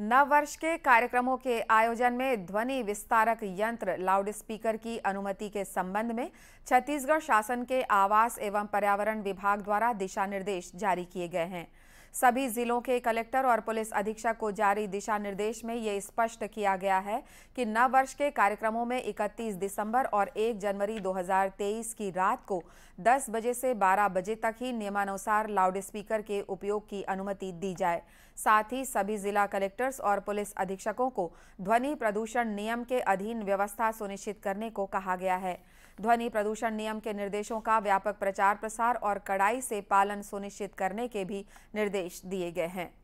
नव वर्ष के कार्यक्रमों के आयोजन में ध्वनि विस्तारक यंत्र लाउड स्पीकर की अनुमति के संबंध में छत्तीसगढ़ शासन के आवास एवं पर्यावरण विभाग द्वारा दिशा निर्देश जारी किए गए हैं सभी जिलों के कलेक्टर और पुलिस अधीक्षक को जारी दिशा निर्देश में ये स्पष्ट किया गया है कि नव वर्ष के कार्यक्रमों में 31 दिसंबर और 1 जनवरी 2023 की रात को 10 बजे से 12 बजे तक ही नियमानुसार लाउड स्पीकर के उपयोग की अनुमति दी जाए साथ ही सभी जिला कलेक्टर्स और पुलिस अधीक्षकों को ध्वनि प्रदूषण नियम के अधीन व्यवस्था सुनिश्चित करने को कहा गया है ध्वनि प्रदूषण नियम के निर्देशों का व्यापक प्रचार प्रसार और कड़ाई से पालन सुनिश्चित करने के भी निर्देश निर्देश दिए गए हैं